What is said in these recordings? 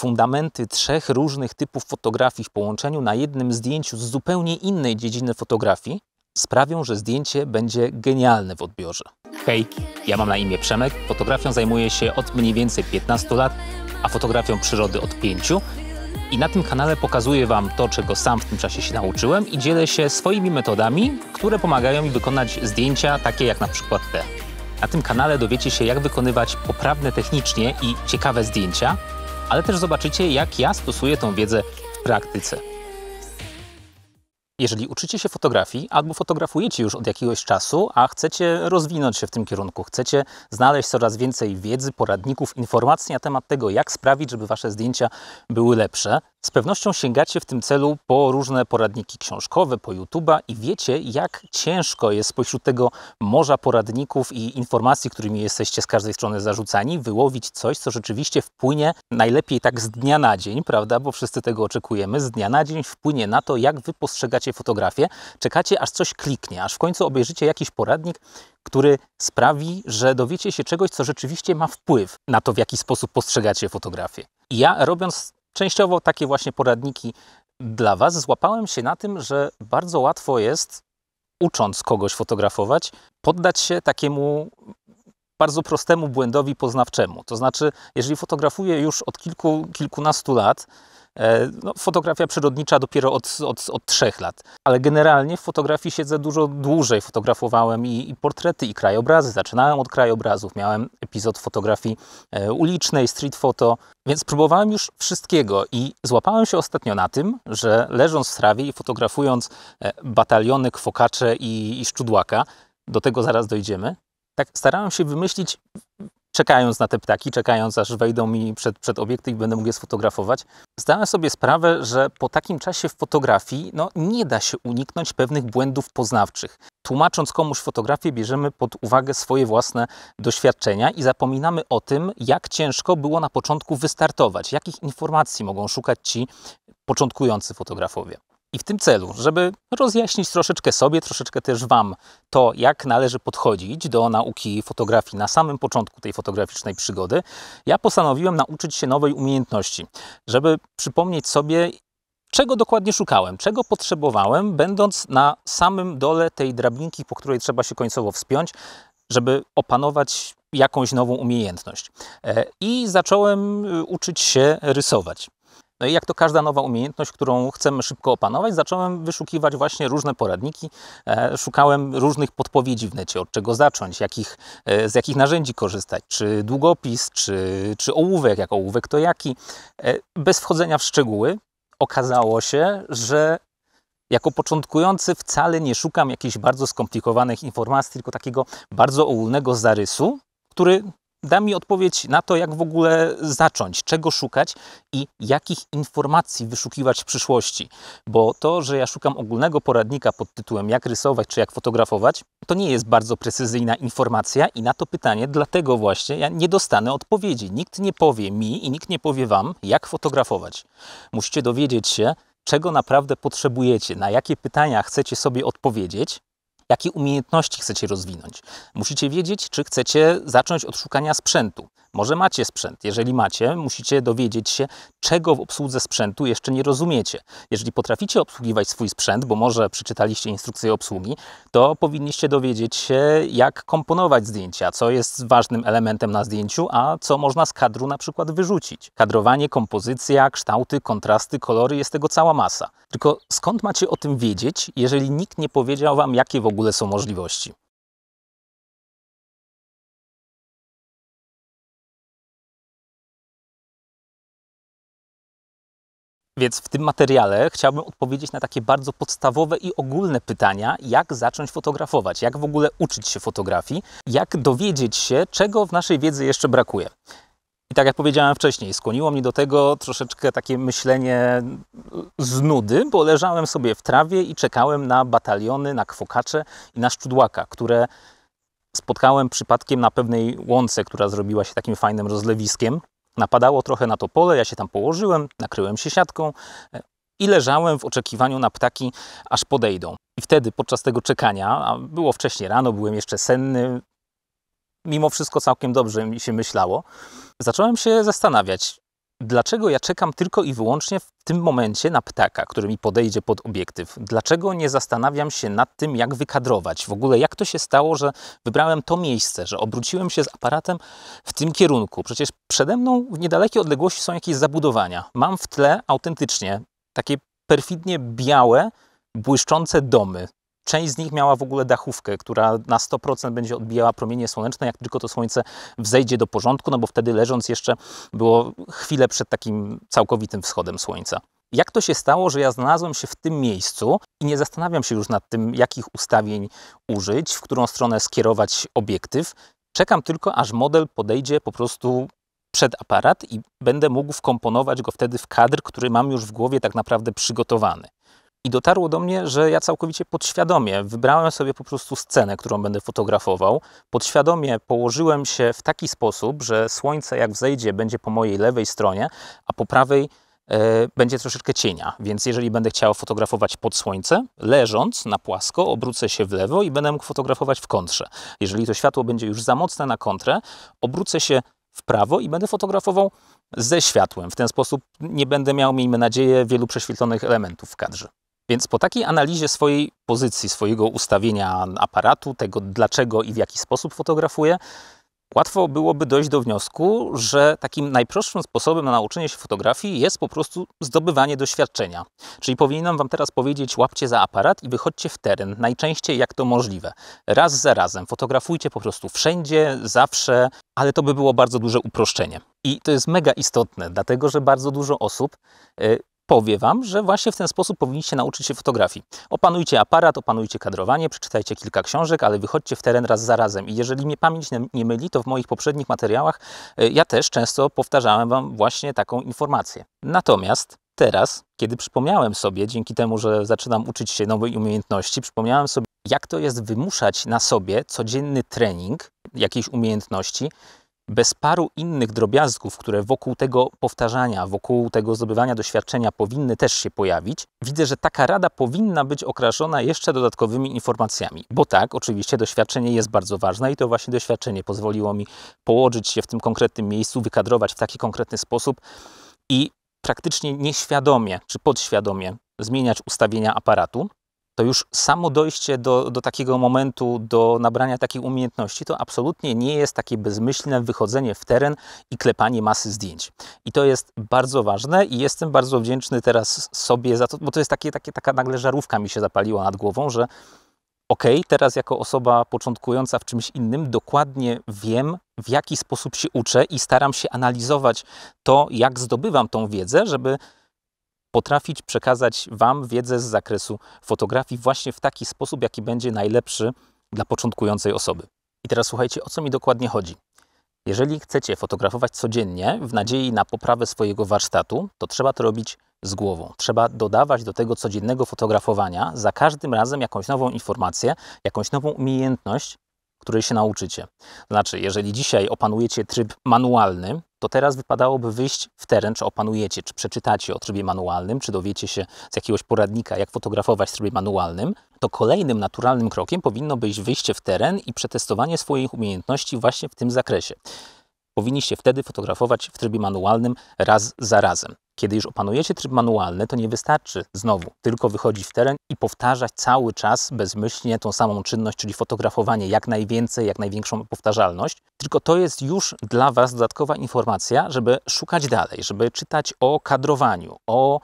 fundamenty trzech różnych typów fotografii w połączeniu na jednym zdjęciu z zupełnie innej dziedziny fotografii sprawią, że zdjęcie będzie genialne w odbiorze. Hej, ja mam na imię Przemek, fotografią zajmuję się od mniej więcej 15 lat, a fotografią przyrody od 5 i na tym kanale pokazuję Wam to, czego sam w tym czasie się nauczyłem i dzielę się swoimi metodami, które pomagają mi wykonać zdjęcia takie jak na przykład te. Na tym kanale dowiecie się, jak wykonywać poprawne technicznie i ciekawe zdjęcia, ale też zobaczycie, jak ja stosuję tą wiedzę w praktyce. Jeżeli uczycie się fotografii albo fotografujecie już od jakiegoś czasu, a chcecie rozwinąć się w tym kierunku, chcecie znaleźć coraz więcej wiedzy, poradników, informacji na temat tego, jak sprawić, żeby Wasze zdjęcia były lepsze, z pewnością sięgacie w tym celu po różne poradniki książkowe, po YouTube'a i wiecie, jak ciężko jest spośród tego morza poradników i informacji, którymi jesteście z każdej strony zarzucani, wyłowić coś, co rzeczywiście wpłynie najlepiej tak z dnia na dzień, prawda? Bo wszyscy tego oczekujemy. Z dnia na dzień wpłynie na to, jak wy postrzegacie fotografię. Czekacie, aż coś kliknie, aż w końcu obejrzycie jakiś poradnik, który sprawi, że dowiecie się czegoś, co rzeczywiście ma wpływ na to, w jaki sposób postrzegacie fotografię. I ja robiąc Częściowo takie właśnie poradniki dla Was złapałem się na tym, że bardzo łatwo jest, ucząc kogoś fotografować, poddać się takiemu bardzo prostemu błędowi poznawczemu. To znaczy, jeżeli fotografuję już od kilku, kilkunastu lat, E, no, fotografia przyrodnicza dopiero od, od, od trzech lat, ale generalnie w fotografii siedzę dużo dłużej. Fotografowałem i, i, portrety, i krajobrazy. Zaczynałem od krajobrazów, miałem epizod fotografii e, ulicznej, street photo, więc próbowałem już wszystkiego i złapałem się ostatnio na tym, że leżąc w trawie i fotografując e, bataliony, kwokacze i, i szczudłaka, do tego zaraz dojdziemy, tak starałem się wymyślić czekając na te ptaki, czekając aż wejdą mi przed, przed obiekty i będę mógł je sfotografować, zdałem sobie sprawę, że po takim czasie w fotografii no, nie da się uniknąć pewnych błędów poznawczych. Tłumacząc komuś fotografię, bierzemy pod uwagę swoje własne doświadczenia i zapominamy o tym, jak ciężko było na początku wystartować, jakich informacji mogą szukać ci początkujący fotografowie. I w tym celu, żeby rozjaśnić troszeczkę sobie, troszeczkę też Wam to, jak należy podchodzić do nauki fotografii na samym początku tej fotograficznej przygody, ja postanowiłem nauczyć się nowej umiejętności, żeby przypomnieć sobie, czego dokładnie szukałem, czego potrzebowałem, będąc na samym dole tej drabinki, po której trzeba się końcowo wspiąć, żeby opanować jakąś nową umiejętność. E, I zacząłem y, uczyć się rysować. No i jak to każda nowa umiejętność, którą chcemy szybko opanować, zacząłem wyszukiwać właśnie różne poradniki. E, szukałem różnych podpowiedzi w necie, od czego zacząć, jakich, e, z jakich narzędzi korzystać, czy długopis, czy, czy ołówek, jak ołówek to jaki. E, bez wchodzenia w szczegóły okazało się, że jako początkujący wcale nie szukam jakichś bardzo skomplikowanych informacji, tylko takiego bardzo ogólnego zarysu, który da mi odpowiedź na to, jak w ogóle zacząć, czego szukać i jakich informacji wyszukiwać w przyszłości. Bo to, że ja szukam ogólnego poradnika pod tytułem jak rysować czy jak fotografować, to nie jest bardzo precyzyjna informacja i na to pytanie dlatego właśnie ja nie dostanę odpowiedzi. Nikt nie powie mi i nikt nie powie Wam, jak fotografować. Musicie dowiedzieć się, czego naprawdę potrzebujecie, na jakie pytania chcecie sobie odpowiedzieć, jakie umiejętności chcecie rozwinąć. Musicie wiedzieć, czy chcecie zacząć od szukania sprzętu, może macie sprzęt. Jeżeli macie, musicie dowiedzieć się, czego w obsłudze sprzętu jeszcze nie rozumiecie. Jeżeli potraficie obsługiwać swój sprzęt, bo może przeczytaliście instrukcję obsługi, to powinniście dowiedzieć się, jak komponować zdjęcia, co jest ważnym elementem na zdjęciu, a co można z kadru na przykład wyrzucić. Kadrowanie, kompozycja, kształty, kontrasty, kolory jest tego cała masa. Tylko skąd macie o tym wiedzieć, jeżeli nikt nie powiedział wam, jakie w ogóle są możliwości? Więc w tym materiale chciałbym odpowiedzieć na takie bardzo podstawowe i ogólne pytania, jak zacząć fotografować, jak w ogóle uczyć się fotografii, jak dowiedzieć się, czego w naszej wiedzy jeszcze brakuje. I tak jak powiedziałem wcześniej, skłoniło mnie do tego troszeczkę takie myślenie z nudy, bo leżałem sobie w trawie i czekałem na bataliony, na kwokacze i na szczudłaka, które spotkałem przypadkiem na pewnej łące, która zrobiła się takim fajnym rozlewiskiem. Napadało trochę na to pole, ja się tam położyłem, nakryłem się siatką e, i leżałem w oczekiwaniu na ptaki, aż podejdą. I wtedy podczas tego czekania, a było wcześniej rano, byłem jeszcze senny, mimo wszystko całkiem dobrze mi się myślało, zacząłem się zastanawiać, Dlaczego ja czekam tylko i wyłącznie w tym momencie na ptaka, który mi podejdzie pod obiektyw? Dlaczego nie zastanawiam się nad tym, jak wykadrować? W ogóle jak to się stało, że wybrałem to miejsce, że obróciłem się z aparatem w tym kierunku? Przecież przede mną w niedalekiej odległości są jakieś zabudowania. Mam w tle autentycznie takie perfidnie białe, błyszczące domy. Część z nich miała w ogóle dachówkę, która na 100% będzie odbijała promienie słoneczne, jak tylko to słońce wzejdzie do porządku, no bo wtedy leżąc jeszcze było chwilę przed takim całkowitym wschodem słońca. Jak to się stało, że ja znalazłem się w tym miejscu i nie zastanawiam się już nad tym, jakich ustawień użyć, w którą stronę skierować obiektyw. Czekam tylko, aż model podejdzie po prostu przed aparat i będę mógł wkomponować go wtedy w kadr, który mam już w głowie tak naprawdę przygotowany. I dotarło do mnie, że ja całkowicie podświadomie wybrałem sobie po prostu scenę, którą będę fotografował. Podświadomie położyłem się w taki sposób, że słońce jak wzejdzie będzie po mojej lewej stronie, a po prawej e, będzie troszeczkę cienia. Więc jeżeli będę chciał fotografować pod słońce, leżąc na płasko, obrócę się w lewo i będę mógł fotografować w kontrze. Jeżeli to światło będzie już za mocne na kontrę, obrócę się w prawo i będę fotografował ze światłem. W ten sposób nie będę miał, miejmy nadzieję, wielu prześwietlonych elementów w kadrze. Więc po takiej analizie swojej pozycji, swojego ustawienia aparatu, tego dlaczego i w jaki sposób fotografuję, łatwo byłoby dojść do wniosku, że takim najprostszym sposobem na nauczenie się fotografii jest po prostu zdobywanie doświadczenia. Czyli powinienem Wam teraz powiedzieć, łapcie za aparat i wychodźcie w teren, najczęściej jak to możliwe. Raz za razem, fotografujcie po prostu wszędzie, zawsze, ale to by było bardzo duże uproszczenie. I to jest mega istotne, dlatego że bardzo dużo osób y, powie Wam, że właśnie w ten sposób powinniście nauczyć się fotografii. Opanujcie aparat, opanujcie kadrowanie, przeczytajcie kilka książek, ale wychodźcie w teren raz za razem. I jeżeli mnie pamięć nie myli, to w moich poprzednich materiałach e, ja też często powtarzałem Wam właśnie taką informację. Natomiast teraz, kiedy przypomniałem sobie, dzięki temu, że zaczynam uczyć się nowej umiejętności, przypomniałem sobie, jak to jest wymuszać na sobie codzienny trening jakiejś umiejętności, bez paru innych drobiazgów, które wokół tego powtarzania, wokół tego zdobywania doświadczenia powinny też się pojawić, widzę, że taka rada powinna być okraszona jeszcze dodatkowymi informacjami. Bo tak, oczywiście doświadczenie jest bardzo ważne i to właśnie doświadczenie pozwoliło mi położyć się w tym konkretnym miejscu, wykadrować w taki konkretny sposób i praktycznie nieświadomie czy podświadomie zmieniać ustawienia aparatu to już samo dojście do, do takiego momentu, do nabrania takiej umiejętności, to absolutnie nie jest takie bezmyślne wychodzenie w teren i klepanie masy zdjęć. I to jest bardzo ważne i jestem bardzo wdzięczny teraz sobie za to, bo to jest takie, takie, taka nagle żarówka mi się zapaliła nad głową, że ok, teraz jako osoba początkująca w czymś innym dokładnie wiem, w jaki sposób się uczę i staram się analizować to, jak zdobywam tą wiedzę, żeby potrafić przekazać Wam wiedzę z zakresu fotografii właśnie w taki sposób, jaki będzie najlepszy dla początkującej osoby. I teraz słuchajcie, o co mi dokładnie chodzi. Jeżeli chcecie fotografować codziennie w nadziei na poprawę swojego warsztatu, to trzeba to robić z głową. Trzeba dodawać do tego codziennego fotografowania za każdym razem jakąś nową informację, jakąś nową umiejętność, której się nauczycie. Znaczy, jeżeli dzisiaj opanujecie tryb manualny, to teraz wypadałoby wyjść w teren, czy opanujecie, czy przeczytacie o trybie manualnym, czy dowiecie się z jakiegoś poradnika, jak fotografować w trybie manualnym, to kolejnym naturalnym krokiem powinno być wyjście w teren i przetestowanie swoich umiejętności właśnie w tym zakresie powinniście wtedy fotografować w trybie manualnym raz za razem. Kiedy już opanujecie tryb manualny, to nie wystarczy znowu tylko wychodzić w teren i powtarzać cały czas bezmyślnie tą samą czynność, czyli fotografowanie jak najwięcej, jak największą powtarzalność. Tylko to jest już dla Was dodatkowa informacja, żeby szukać dalej, żeby czytać o kadrowaniu, o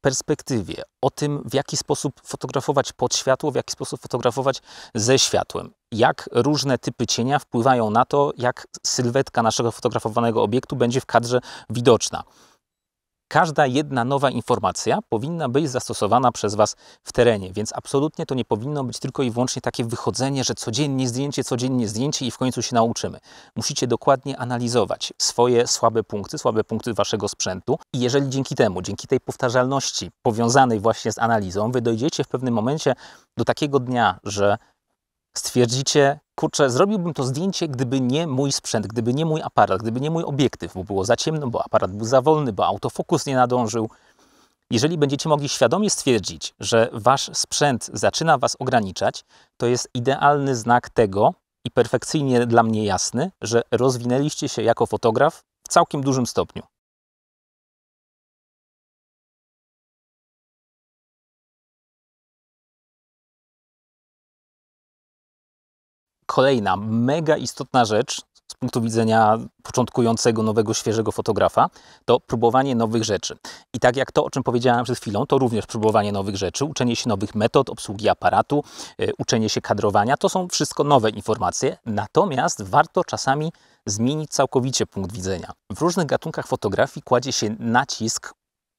perspektywie, o tym, w jaki sposób fotografować pod światło, w jaki sposób fotografować ze światłem, jak różne typy cienia wpływają na to, jak sylwetka naszego fotografowanego obiektu będzie w kadrze widoczna każda jedna nowa informacja powinna być zastosowana przez Was w terenie, więc absolutnie to nie powinno być tylko i wyłącznie takie wychodzenie, że codziennie zdjęcie, codziennie zdjęcie i w końcu się nauczymy. Musicie dokładnie analizować swoje słabe punkty, słabe punkty Waszego sprzętu i jeżeli dzięki temu, dzięki tej powtarzalności powiązanej właśnie z analizą, Wy dojdziecie w pewnym momencie do takiego dnia, że stwierdzicie, kurczę, zrobiłbym to zdjęcie, gdyby nie mój sprzęt, gdyby nie mój aparat, gdyby nie mój obiektyw, bo było za ciemno, bo aparat był za wolny, bo autofokus nie nadążył. Jeżeli będziecie mogli świadomie stwierdzić, że wasz sprzęt zaczyna was ograniczać, to jest idealny znak tego i perfekcyjnie dla mnie jasny, że rozwinęliście się jako fotograf w całkiem dużym stopniu. kolejna mega istotna rzecz z punktu widzenia początkującego, nowego, świeżego fotografa, to próbowanie nowych rzeczy. I tak jak to, o czym powiedziałem przed chwilą, to również próbowanie nowych rzeczy, uczenie się nowych metod obsługi aparatu, e, uczenie się kadrowania, to są wszystko nowe informacje, natomiast warto czasami zmienić całkowicie punkt widzenia. W różnych gatunkach fotografii kładzie się nacisk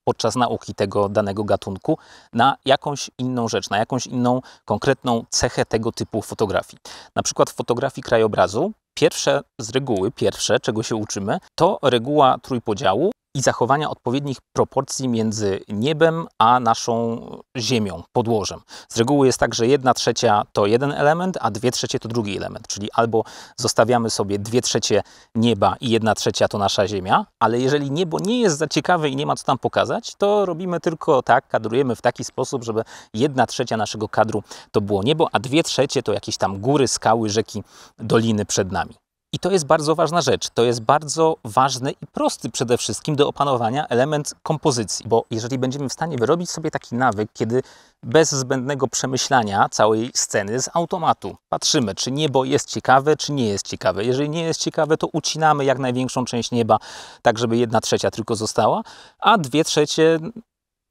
podczas nauki tego danego gatunku na jakąś inną rzecz, na jakąś inną konkretną cechę tego typu fotografii. Na przykład w fotografii krajobrazu pierwsze z reguły, pierwsze czego się uczymy, to reguła trójpodziału i zachowania odpowiednich proporcji między niebem a naszą ziemią, podłożem. Z reguły jest tak, że jedna trzecia to jeden element, a dwie trzecie to drugi element, czyli albo zostawiamy sobie dwie trzecie nieba i jedna trzecia to nasza ziemia, ale jeżeli niebo nie jest za ciekawe i nie ma co tam pokazać, to robimy tylko tak, kadrujemy w taki sposób, żeby jedna trzecia naszego kadru to było niebo, a dwie trzecie to jakieś tam góry, skały, rzeki, doliny przed nami. I to jest bardzo ważna rzecz. To jest bardzo ważny i prosty przede wszystkim do opanowania element kompozycji, bo jeżeli będziemy w stanie wyrobić sobie taki nawyk, kiedy bez zbędnego przemyślania całej sceny z automatu patrzymy, czy niebo jest ciekawe, czy nie jest ciekawe. Jeżeli nie jest ciekawe, to ucinamy jak największą część nieba, tak żeby jedna trzecia tylko została, a dwie trzecie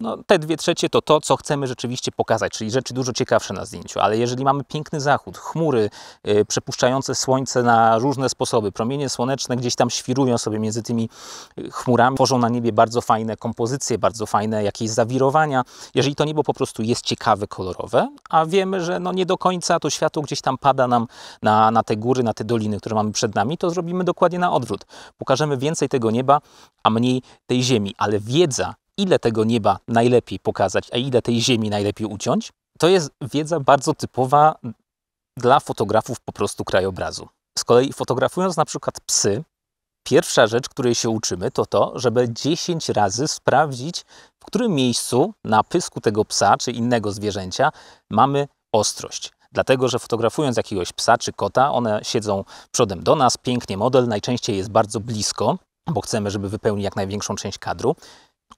no, te dwie trzecie to to, co chcemy rzeczywiście pokazać, czyli rzeczy dużo ciekawsze na zdjęciu. Ale jeżeli mamy piękny zachód, chmury yy, przepuszczające słońce na różne sposoby, promienie słoneczne gdzieś tam świrują sobie między tymi y, chmurami, tworzą na niebie bardzo fajne kompozycje, bardzo fajne jakieś zawirowania. Jeżeli to niebo po prostu jest ciekawe, kolorowe, a wiemy, że no nie do końca to światło gdzieś tam pada nam na, na te góry, na te doliny, które mamy przed nami, to zrobimy dokładnie na odwrót. Pokażemy więcej tego nieba, a mniej tej ziemi, ale wiedza, ile tego nieba najlepiej pokazać, a ile tej ziemi najlepiej uciąć, to jest wiedza bardzo typowa dla fotografów po prostu krajobrazu. Z kolei fotografując na przykład psy, pierwsza rzecz, której się uczymy, to to, żeby 10 razy sprawdzić, w którym miejscu na pysku tego psa czy innego zwierzęcia mamy ostrość. Dlatego, że fotografując jakiegoś psa czy kota, one siedzą przodem do nas, pięknie model, najczęściej jest bardzo blisko, bo chcemy, żeby wypełnił jak największą część kadru.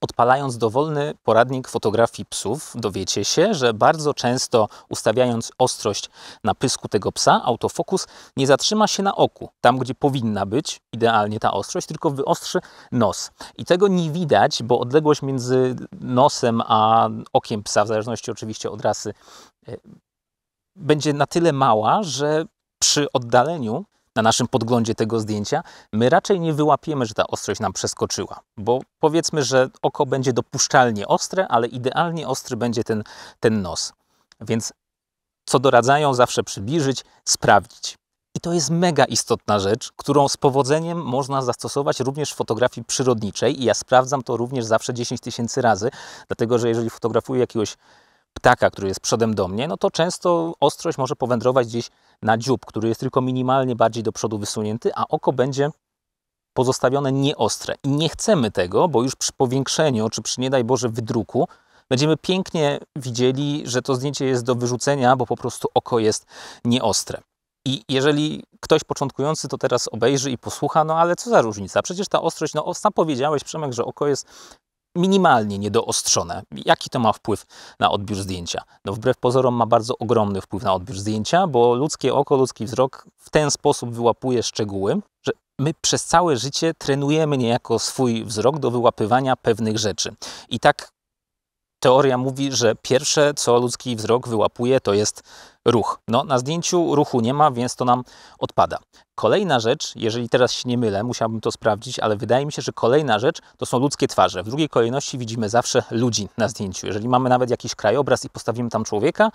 Odpalając dowolny poradnik fotografii psów, dowiecie się, że bardzo często ustawiając ostrość na pysku tego psa, autofokus nie zatrzyma się na oku, tam gdzie powinna być idealnie ta ostrość, tylko wyostrzy nos. I tego nie widać, bo odległość między nosem a okiem psa, w zależności oczywiście od rasy, e, będzie na tyle mała, że przy oddaleniu na naszym podglądzie tego zdjęcia, my raczej nie wyłapiemy, że ta ostrość nam przeskoczyła, bo powiedzmy, że oko będzie dopuszczalnie ostre, ale idealnie ostry będzie ten, ten nos. Więc co doradzają, zawsze przybliżyć, sprawdzić. I to jest mega istotna rzecz, którą z powodzeniem można zastosować również w fotografii przyrodniczej. I ja sprawdzam to również zawsze 10 tysięcy razy, dlatego że jeżeli fotografuję jakiegoś ptaka, który jest przodem do mnie, no to często ostrość może powędrować gdzieś na dziób, który jest tylko minimalnie bardziej do przodu wysunięty, a oko będzie pozostawione nieostre. I nie chcemy tego, bo już przy powiększeniu, czy przy nie daj Boże wydruku, będziemy pięknie widzieli, że to zdjęcie jest do wyrzucenia, bo po prostu oko jest nieostre. I jeżeli ktoś początkujący to teraz obejrzy i posłucha, no ale co za różnica? Przecież ta ostrość, no sam powiedziałeś Przemek, że oko jest minimalnie niedoostrzone. Jaki to ma wpływ na odbiór zdjęcia? No wbrew pozorom ma bardzo ogromny wpływ na odbiór zdjęcia, bo ludzkie oko, ludzki wzrok w ten sposób wyłapuje szczegóły, że my przez całe życie trenujemy niejako swój wzrok do wyłapywania pewnych rzeczy. I tak teoria mówi, że pierwsze, co ludzki wzrok wyłapuje, to jest ruch. No, na zdjęciu ruchu nie ma, więc to nam odpada. Kolejna rzecz, jeżeli teraz się nie mylę, musiałbym to sprawdzić, ale wydaje mi się, że kolejna rzecz to są ludzkie twarze. W drugiej kolejności widzimy zawsze ludzi na zdjęciu. Jeżeli mamy nawet jakiś krajobraz i postawimy tam człowieka,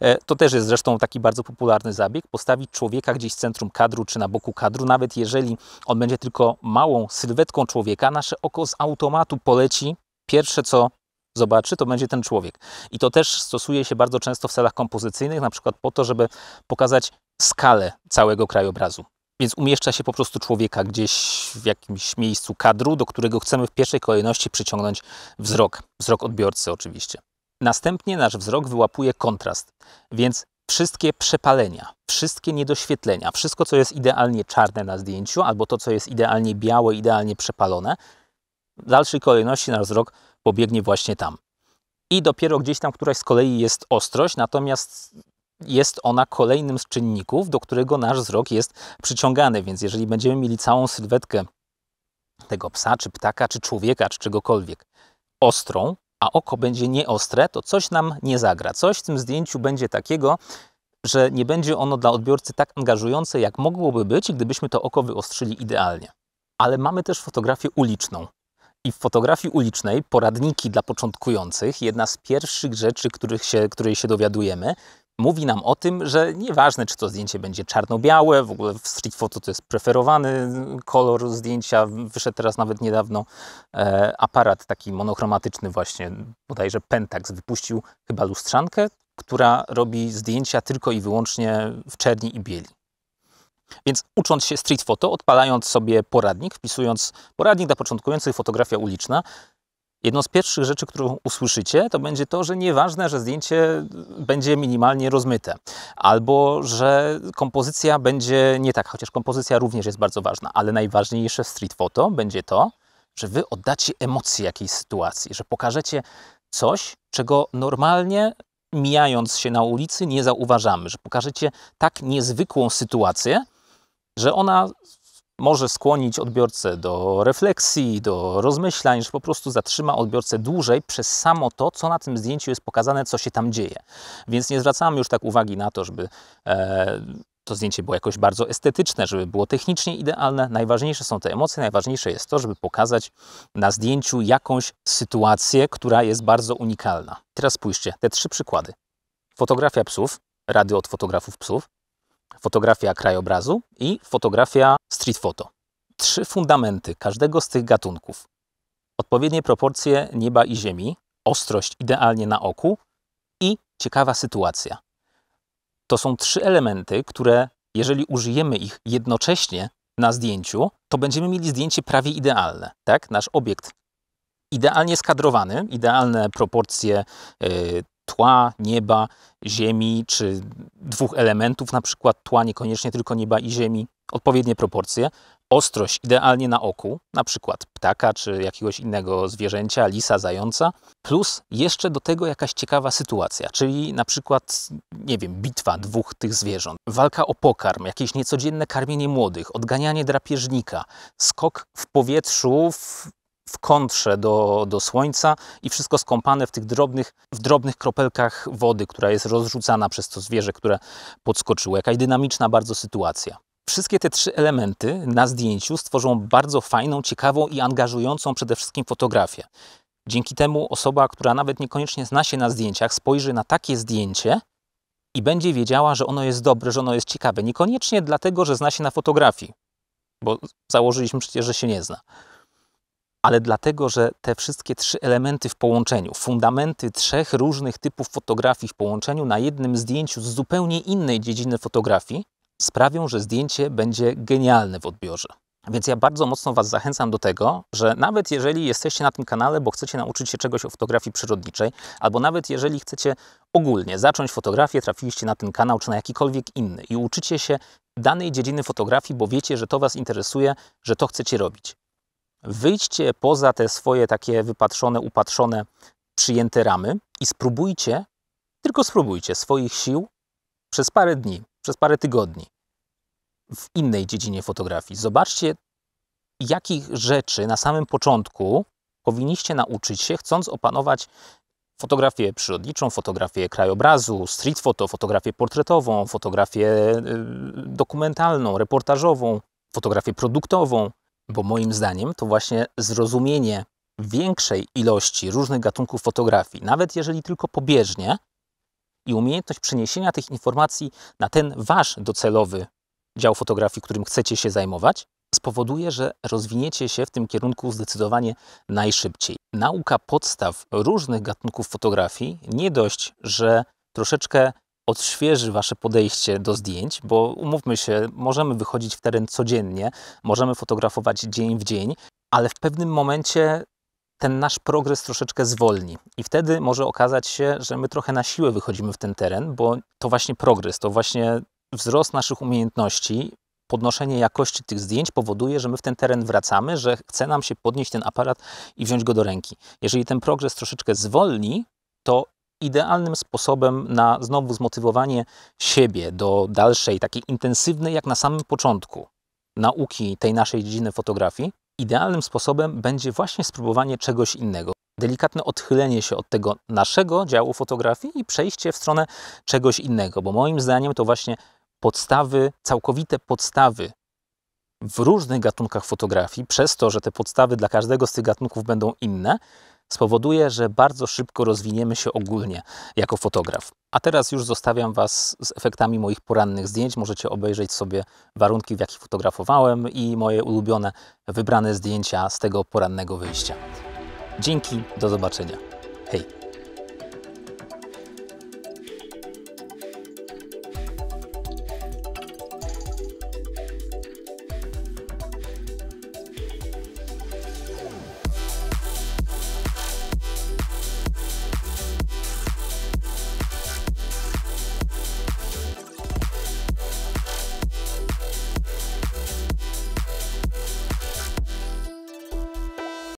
e, to też jest zresztą taki bardzo popularny zabieg, postawić człowieka gdzieś w centrum kadru czy na boku kadru, nawet jeżeli on będzie tylko małą sylwetką człowieka, nasze oko z automatu poleci pierwsze, co zobaczy, to będzie ten człowiek. I to też stosuje się bardzo często w celach kompozycyjnych, na przykład po to, żeby pokazać skalę całego krajobrazu. Więc umieszcza się po prostu człowieka gdzieś w jakimś miejscu kadru, do którego chcemy w pierwszej kolejności przyciągnąć wzrok, wzrok odbiorcy oczywiście. Następnie nasz wzrok wyłapuje kontrast, więc wszystkie przepalenia, wszystkie niedoświetlenia, wszystko co jest idealnie czarne na zdjęciu albo to co jest idealnie białe, idealnie przepalone, w dalszej kolejności nasz wzrok pobiegnie właśnie tam. I dopiero gdzieś tam któraś z kolei jest ostrość, natomiast jest ona kolejnym z czynników, do którego nasz wzrok jest przyciągany. Więc jeżeli będziemy mieli całą sylwetkę tego psa, czy ptaka, czy człowieka, czy czegokolwiek ostrą, a oko będzie nieostre, to coś nam nie zagra. Coś w tym zdjęciu będzie takiego, że nie będzie ono dla odbiorcy tak angażujące, jak mogłoby być, gdybyśmy to oko wyostrzyli idealnie. Ale mamy też fotografię uliczną. I w fotografii ulicznej poradniki dla początkujących, jedna z pierwszych rzeczy, których się, której się dowiadujemy, mówi nam o tym, że nieważne, czy to zdjęcie będzie czarno-białe, w ogóle w street photo to jest preferowany kolor zdjęcia. Wyszedł teraz nawet niedawno e, aparat taki monochromatyczny właśnie, bodajże Pentax wypuścił chyba lustrzankę, która robi zdjęcia tylko i wyłącznie w czerni i bieli. Więc ucząc się street photo, odpalając sobie poradnik, wpisując poradnik dla początkujących fotografia uliczna, jedną z pierwszych rzeczy, którą usłyszycie, to będzie to, że nieważne, że zdjęcie będzie minimalnie rozmyte, albo że kompozycja będzie nie tak, chociaż kompozycja również jest bardzo ważna, ale najważniejsze w street photo będzie to, że wy oddacie emocje jakiejś sytuacji, że pokażecie coś, czego normalnie mijając się na ulicy nie zauważamy, że pokażecie tak niezwykłą sytuację, że ona może skłonić odbiorcę do refleksji, do rozmyślań, że po prostu zatrzyma odbiorcę dłużej przez samo to, co na tym zdjęciu jest pokazane, co się tam dzieje. Więc nie zwracamy już tak uwagi na to, żeby e, to zdjęcie było jakoś bardzo estetyczne, żeby było technicznie idealne. Najważniejsze są te emocje, najważniejsze jest to, żeby pokazać na zdjęciu jakąś sytuację, która jest bardzo unikalna. Teraz spójrzcie, te trzy przykłady. Fotografia psów, rady od fotografów psów, fotografia krajobrazu i fotografia street photo. Trzy fundamenty każdego z tych gatunków. Odpowiednie proporcje nieba i ziemi, ostrość idealnie na oku i ciekawa sytuacja. To są trzy elementy, które jeżeli użyjemy ich jednocześnie na zdjęciu, to będziemy mieli zdjęcie prawie idealne. Tak? Nasz obiekt idealnie skadrowany, idealne proporcje y, tła, nieba, ziemi, czy dwóch elementów, na przykład tła, niekoniecznie tylko nieba i ziemi, odpowiednie proporcje, ostrość idealnie na oku, na przykład ptaka czy jakiegoś innego zwierzęcia, lisa, zająca, plus jeszcze do tego jakaś ciekawa sytuacja, czyli na przykład, nie wiem, bitwa dwóch tych zwierząt, walka o pokarm, jakieś niecodzienne karmienie młodych, odganianie drapieżnika, skok w powietrzu w w kontrze do, do słońca i wszystko skąpane w tych drobnych, w drobnych kropelkach wody, która jest rozrzucana przez to zwierzę, które podskoczyło. Jakaś dynamiczna bardzo sytuacja. Wszystkie te trzy elementy na zdjęciu stworzą bardzo fajną, ciekawą i angażującą przede wszystkim fotografię. Dzięki temu osoba, która nawet niekoniecznie zna się na zdjęciach, spojrzy na takie zdjęcie i będzie wiedziała, że ono jest dobre, że ono jest ciekawe. Niekoniecznie dlatego, że zna się na fotografii, bo założyliśmy przecież, że się nie zna ale dlatego, że te wszystkie trzy elementy w połączeniu, fundamenty trzech różnych typów fotografii w połączeniu na jednym zdjęciu z zupełnie innej dziedziny fotografii, sprawią, że zdjęcie będzie genialne w odbiorze. Więc ja bardzo mocno Was zachęcam do tego, że nawet jeżeli jesteście na tym kanale, bo chcecie nauczyć się czegoś o fotografii przyrodniczej, albo nawet jeżeli chcecie ogólnie zacząć fotografię, trafiliście na ten kanał czy na jakikolwiek inny i uczycie się danej dziedziny fotografii, bo wiecie, że to Was interesuje, że to chcecie robić. Wyjdźcie poza te swoje takie wypatrzone, upatrzone, przyjęte ramy i spróbujcie, tylko spróbujcie swoich sił przez parę dni, przez parę tygodni w innej dziedzinie fotografii. Zobaczcie, jakich rzeczy na samym początku powinniście nauczyć się, chcąc opanować fotografię przyrodniczą, fotografię krajobrazu, street photo, fotografię portretową, fotografię y, dokumentalną, reportażową, fotografię produktową. Bo moim zdaniem to właśnie zrozumienie większej ilości różnych gatunków fotografii, nawet jeżeli tylko pobieżnie, i umiejętność przeniesienia tych informacji na ten wasz docelowy dział fotografii, którym chcecie się zajmować, spowoduje, że rozwiniecie się w tym kierunku zdecydowanie najszybciej. Nauka podstaw różnych gatunków fotografii nie dość, że troszeczkę odświeży Wasze podejście do zdjęć, bo umówmy się, możemy wychodzić w teren codziennie, możemy fotografować dzień w dzień, ale w pewnym momencie ten nasz progres troszeczkę zwolni. I wtedy może okazać się, że my trochę na siłę wychodzimy w ten teren, bo to właśnie progres, to właśnie wzrost naszych umiejętności, podnoszenie jakości tych zdjęć powoduje, że my w ten teren wracamy, że chce nam się podnieść ten aparat i wziąć go do ręki. Jeżeli ten progres troszeczkę zwolni, to idealnym sposobem na znowu zmotywowanie siebie do dalszej, takiej intensywnej, jak na samym początku nauki tej naszej dziedziny fotografii, idealnym sposobem będzie właśnie spróbowanie czegoś innego. Delikatne odchylenie się od tego naszego działu fotografii i przejście w stronę czegoś innego, bo moim zdaniem to właśnie podstawy, całkowite podstawy w różnych gatunkach fotografii, przez to, że te podstawy dla każdego z tych gatunków będą inne, spowoduje, że bardzo szybko rozwiniemy się ogólnie jako fotograf. A teraz już zostawiam Was z efektami moich porannych zdjęć. Możecie obejrzeć sobie warunki, w jakich fotografowałem i moje ulubione wybrane zdjęcia z tego porannego wyjścia. Dzięki, do zobaczenia. Hej!